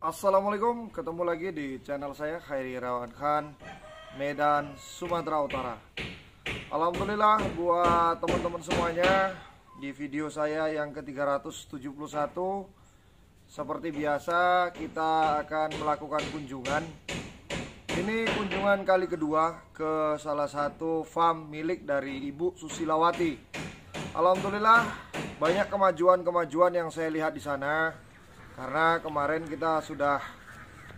Assalamualaikum, ketemu lagi di channel saya Khairi Rawan Khan Medan, Sumatera Utara Alhamdulillah buat teman-teman semuanya Di video saya yang ke-371 Seperti biasa kita akan melakukan kunjungan Ini kunjungan kali kedua ke salah satu farm milik dari Ibu Susilawati Alhamdulillah banyak kemajuan-kemajuan yang saya lihat di sana karena kemarin kita sudah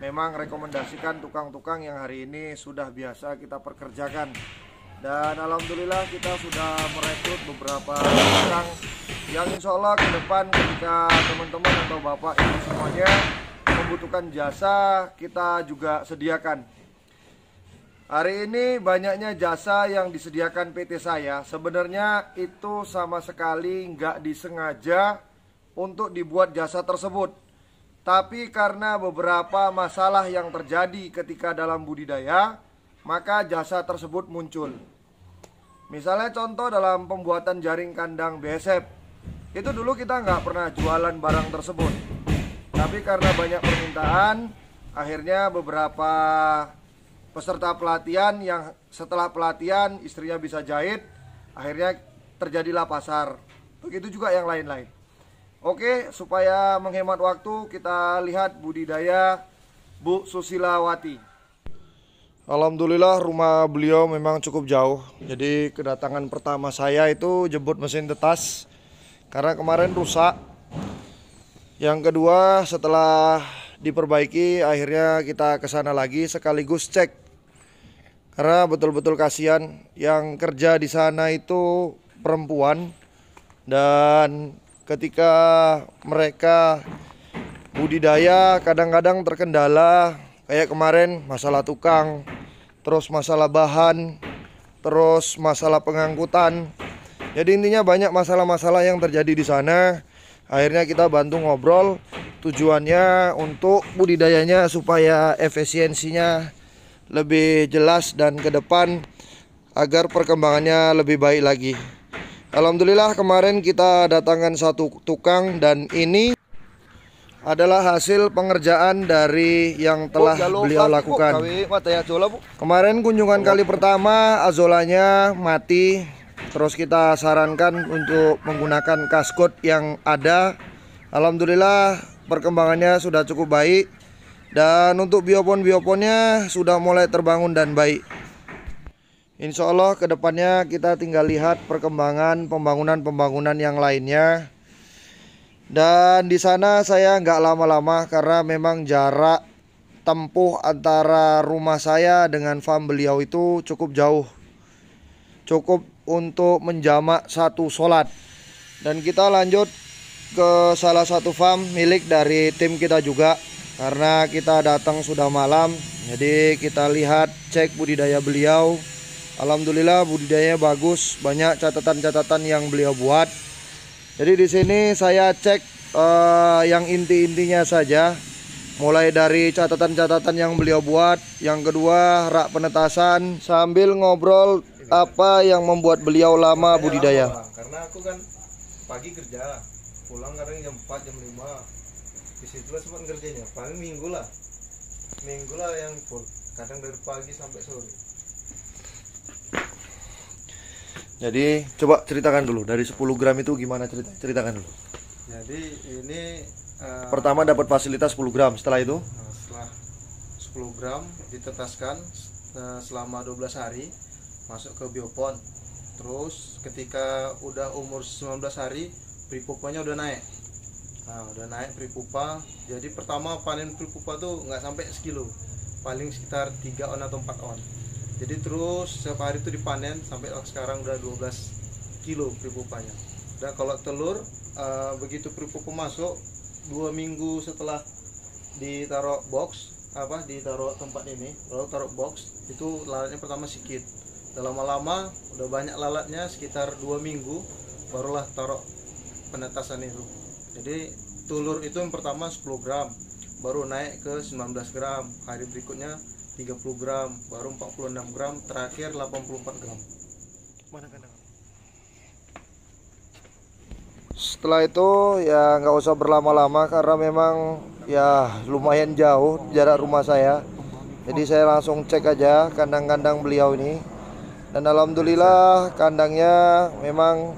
memang rekomendasikan tukang-tukang yang hari ini sudah biasa kita perkerjakan dan alhamdulillah kita sudah merekrut beberapa orang yang insya Allah ke depan ketika teman-teman atau bapak ibu semuanya membutuhkan jasa kita juga sediakan hari ini banyaknya jasa yang disediakan PT saya sebenarnya itu sama sekali nggak disengaja untuk dibuat jasa tersebut tapi karena beberapa masalah yang terjadi ketika dalam budidaya, maka jasa tersebut muncul. Misalnya contoh dalam pembuatan jaring kandang BSF, itu dulu kita nggak pernah jualan barang tersebut. Tapi karena banyak permintaan, akhirnya beberapa peserta pelatihan yang setelah pelatihan istrinya bisa jahit, akhirnya terjadilah pasar. Begitu juga yang lain-lain. Oke, supaya menghemat waktu kita lihat budidaya Bu Susilawati. Alhamdulillah rumah beliau memang cukup jauh. Jadi kedatangan pertama saya itu jebut mesin tetas karena kemarin rusak. Yang kedua setelah diperbaiki akhirnya kita ke sana lagi sekaligus cek karena betul-betul kasihan yang kerja di sana itu perempuan dan ketika mereka budidaya kadang-kadang terkendala kayak kemarin masalah tukang, terus masalah bahan, terus masalah pengangkutan. Jadi intinya banyak masalah-masalah yang terjadi di sana. Akhirnya kita bantu ngobrol tujuannya untuk budidayanya supaya efisiensinya lebih jelas dan ke depan agar perkembangannya lebih baik lagi. Alhamdulillah kemarin kita datangkan satu tukang dan ini adalah hasil pengerjaan dari yang telah beliau lakukan. Ya, kemarin kunjungan kali pertama azolanya mati, terus kita sarankan untuk menggunakan kaskot yang ada. Alhamdulillah perkembangannya sudah cukup baik dan untuk biopon-bioponnya sudah mulai terbangun dan baik. Insya Allah kedepannya kita tinggal lihat perkembangan pembangunan-pembangunan yang lainnya. Dan di sana saya nggak lama-lama karena memang jarak tempuh antara rumah saya dengan farm beliau itu cukup jauh. Cukup untuk menjamak satu sholat. Dan kita lanjut ke salah satu farm milik dari tim kita juga. Karena kita datang sudah malam, jadi kita lihat cek budidaya beliau. Alhamdulillah budidayanya bagus, banyak catatan-catatan yang beliau buat. Jadi di sini saya cek uh, yang inti-intinya saja, mulai dari catatan-catatan yang beliau buat, yang kedua rak penetasan, sambil ngobrol apa yang membuat beliau lama budidaya. karena aku kan pagi kerja, pulang kadang jam 4 jam 5 di situ lah sempat kerjanya paling minggu lah minggu lah yang full kadang dari pagi sampai sore Jadi coba ceritakan dulu dari 10 gram itu gimana cerita ceritakan dulu. Jadi ini uh, pertama dapat fasilitas 10 gram setelah itu nah, setelah 10 gram ditetaskan uh, selama 12 hari masuk ke biopon. Terus ketika udah umur 19 hari pripupanya udah naik. Nah, udah naik pripupa. Jadi pertama panen pripupa tuh nggak sampai sekilo. Paling sekitar 3 on atau 4 on jadi terus setiap hari itu dipanen sampai sekarang udah 12 kilo pripupanya dan kalau telur uh, begitu pripupu masuk dua minggu setelah ditaruh box apa ditaruh tempat ini lalu taruh box itu lalatnya pertama sedikit lama-lama udah banyak lalatnya sekitar dua minggu barulah taruh penetasan itu jadi telur itu yang pertama 10 gram baru naik ke 19 gram hari berikutnya 30 gram baru 46 gram terakhir 84 gram mana kandang setelah itu ya nggak usah berlama-lama karena memang ya lumayan jauh jarak rumah saya jadi saya langsung cek aja kandang-kandang beliau ini dan alhamdulillah kandangnya memang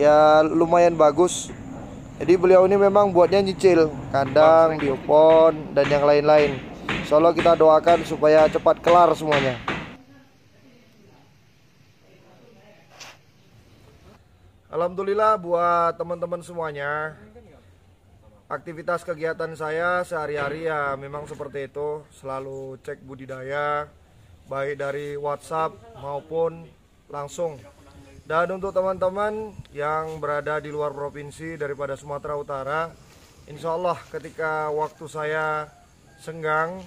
ya lumayan bagus jadi beliau ini memang buatnya nyicil kandang biopon dan yang lain-lain Insya Allah kita doakan supaya cepat kelar semuanya Alhamdulillah buat teman-teman semuanya Aktivitas kegiatan saya sehari-hari ya memang seperti itu Selalu cek budidaya Baik dari Whatsapp maupun langsung Dan untuk teman-teman yang berada di luar provinsi daripada Sumatera Utara Insya Allah ketika waktu saya senggang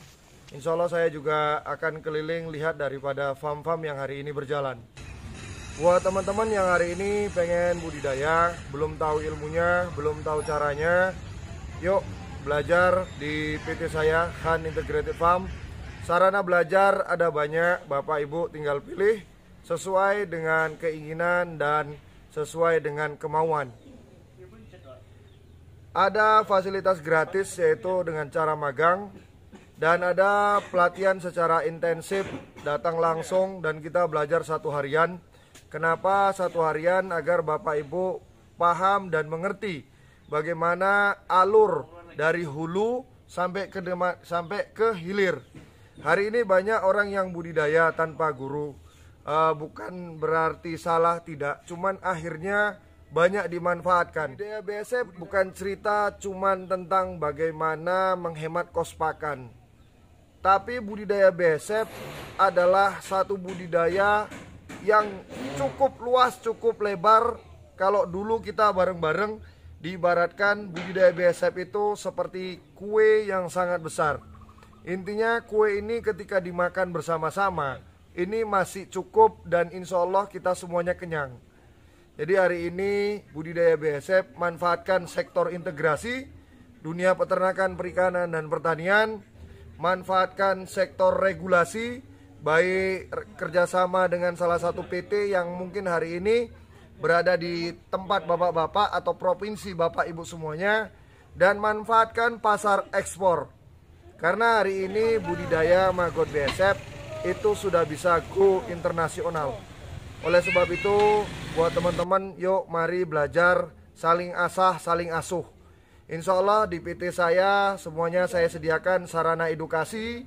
Insya Allah saya juga akan keliling lihat daripada farm-farm yang hari ini berjalan. Buat teman-teman yang hari ini pengen budidaya, belum tahu ilmunya, belum tahu caranya, yuk belajar di PT saya Han Integrated Farm. Sarana belajar ada banyak, Bapak Ibu tinggal pilih sesuai dengan keinginan dan sesuai dengan kemauan. Ada fasilitas gratis yaitu dengan cara magang dan ada pelatihan secara intensif datang langsung dan kita belajar satu harian kenapa satu harian agar Bapak Ibu paham dan mengerti bagaimana alur dari hulu sampai ke dema, sampai ke hilir hari ini banyak orang yang budidaya tanpa guru uh, bukan berarti salah tidak cuman akhirnya banyak dimanfaatkan. Budaya BSF bukan cerita cuman tentang bagaimana menghemat kos pakan, tapi budidaya besep adalah satu budidaya yang cukup luas, cukup lebar. Kalau dulu kita bareng-bareng diibaratkan budidaya besep itu seperti kue yang sangat besar. Intinya kue ini ketika dimakan bersama-sama ini masih cukup dan insya Allah kita semuanya kenyang. Jadi hari ini budidaya BSF manfaatkan sektor integrasi dunia peternakan, perikanan, dan pertanian manfaatkan sektor regulasi baik kerjasama dengan salah satu PT yang mungkin hari ini berada di tempat bapak-bapak atau provinsi bapak ibu semuanya dan manfaatkan pasar ekspor karena hari ini budidaya maggot BSF itu sudah bisa go internasional oleh sebab itu buat teman-teman yuk mari belajar saling asah saling asuh Insya Allah di PT saya semuanya saya sediakan sarana edukasi.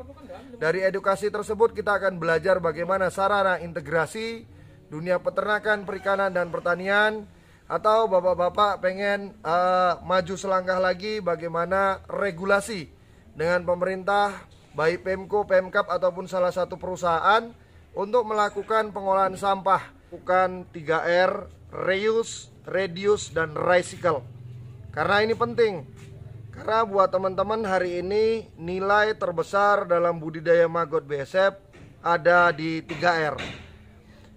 Dari edukasi tersebut kita akan belajar bagaimana sarana integrasi dunia peternakan, perikanan dan pertanian atau bapak-bapak pengen uh, maju selangkah lagi bagaimana regulasi dengan pemerintah baik Pemko, Pemkap ataupun salah satu perusahaan untuk melakukan pengolahan sampah bukan 3R, reuse, reduce dan recycle. Karena ini penting. Karena buat teman-teman hari ini nilai terbesar dalam budidaya maggot BSF ada di 3R.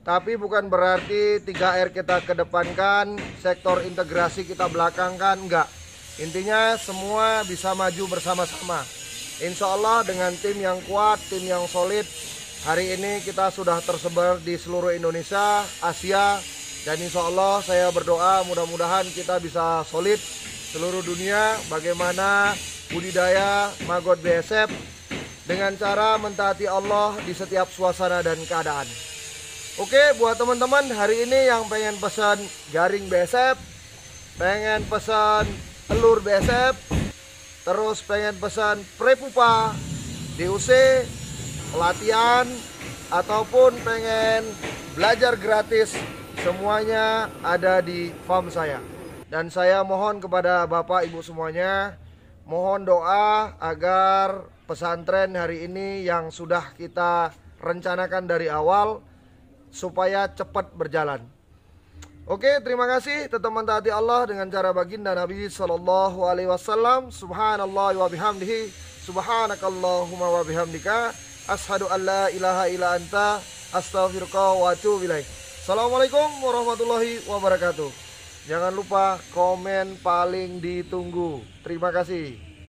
Tapi bukan berarti 3R kita kedepankan, sektor integrasi kita belakangkan, enggak. Intinya semua bisa maju bersama-sama. Insya Allah dengan tim yang kuat, tim yang solid, hari ini kita sudah tersebar di seluruh Indonesia, Asia, dan insya Allah saya berdoa mudah-mudahan kita bisa solid seluruh dunia bagaimana budidaya maggot BSF dengan cara mentaati Allah di setiap suasana dan keadaan. Oke, buat teman-teman hari ini yang pengen pesan garing BSF, pengen pesan telur BSF, terus pengen pesan prepupa, DUC, pelatihan, ataupun pengen belajar gratis Semuanya ada di farm saya. Dan saya mohon kepada Bapak Ibu semuanya, mohon doa agar pesantren hari ini yang sudah kita rencanakan dari awal supaya cepat berjalan. Oke, terima kasih tetap mentaati Allah dengan cara baginda Nabi sallallahu Alaihi Wasallam. Subhanallah wa bihamdihi, subhanakallahumma wa bihamdika. Ashadu an ilaha illa anta, astaghfirullah wa atubu ilaih. Assalamualaikum warahmatullahi wabarakatuh. Jangan lupa komen paling ditunggu. Terima kasih.